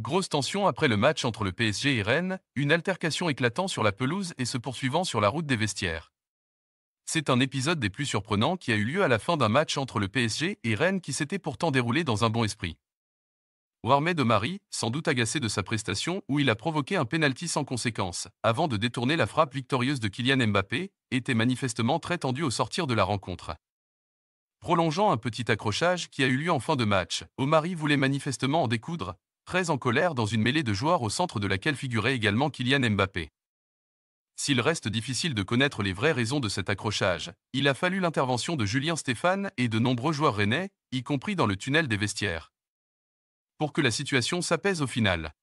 Grosse tension après le match entre le PSG et Rennes, une altercation éclatant sur la pelouse et se poursuivant sur la route des vestiaires. C'est un épisode des plus surprenants qui a eu lieu à la fin d'un match entre le PSG et Rennes qui s'était pourtant déroulé dans un bon esprit. Warmed Marie, sans doute agacé de sa prestation où il a provoqué un pénalty sans conséquence, avant de détourner la frappe victorieuse de Kylian Mbappé, était manifestement très tendu au sortir de la rencontre. Prolongeant un petit accrochage qui a eu lieu en fin de match, Omari voulait manifestement en découdre, très en colère dans une mêlée de joueurs au centre de laquelle figurait également Kylian Mbappé. S'il reste difficile de connaître les vraies raisons de cet accrochage, il a fallu l'intervention de Julien Stéphane et de nombreux joueurs rennais, y compris dans le tunnel des vestiaires. Pour que la situation s'apaise au final.